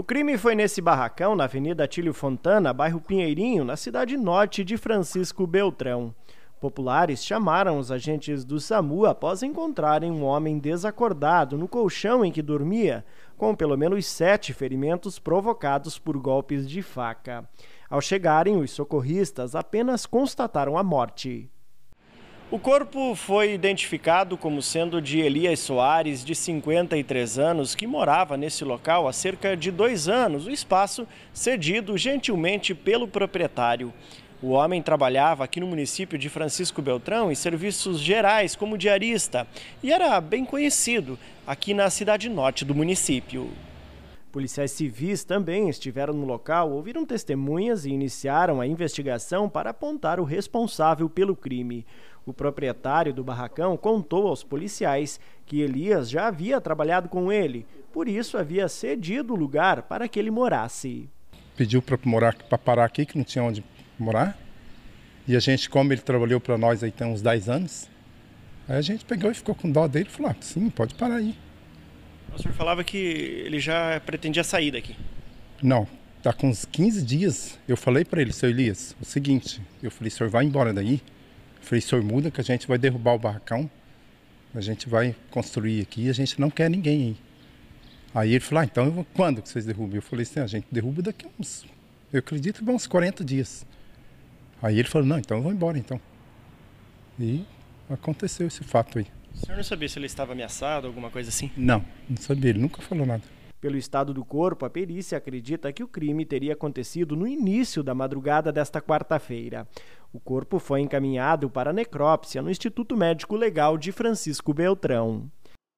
O crime foi nesse barracão, na Avenida Atílio Fontana, bairro Pinheirinho, na cidade norte de Francisco Beltrão. Populares chamaram os agentes do SAMU após encontrarem um homem desacordado no colchão em que dormia, com pelo menos sete ferimentos provocados por golpes de faca. Ao chegarem, os socorristas apenas constataram a morte. O corpo foi identificado como sendo de Elias Soares, de 53 anos, que morava nesse local há cerca de dois anos, o espaço cedido gentilmente pelo proprietário. O homem trabalhava aqui no município de Francisco Beltrão em serviços gerais como diarista e era bem conhecido aqui na cidade norte do município. Policiais civis também estiveram no local, ouviram testemunhas e iniciaram a investigação para apontar o responsável pelo crime. O proprietário do barracão contou aos policiais que Elias já havia trabalhado com ele, por isso havia cedido o lugar para que ele morasse. Pediu para morar, para parar aqui, que não tinha onde morar. E a gente, como ele trabalhou para nós aí tem uns 10 anos, aí a gente pegou e ficou com dó dele e falou: ah, sim, pode parar aí. O senhor falava que ele já pretendia sair daqui. Não, tá com uns 15 dias. Eu falei para ele, seu Elias, o seguinte: eu falei, senhor vai embora daí, Feição muda que a gente vai derrubar o barracão, a gente vai construir aqui, a gente não quer ninguém aí. Aí ele falou, ah, então vou, quando que vocês derrubam? Eu falei assim, ah, a gente derruba daqui uns, eu acredito que uns 40 dias. Aí ele falou, não, então eu vou embora então. E aconteceu esse fato aí. O senhor não sabia se ele estava ameaçado, alguma coisa assim? Não, não sabia, ele nunca falou nada. Pelo estado do corpo, a perícia acredita que o crime teria acontecido no início da madrugada desta quarta-feira. O corpo foi encaminhado para necrópsia no Instituto Médico Legal de Francisco Beltrão.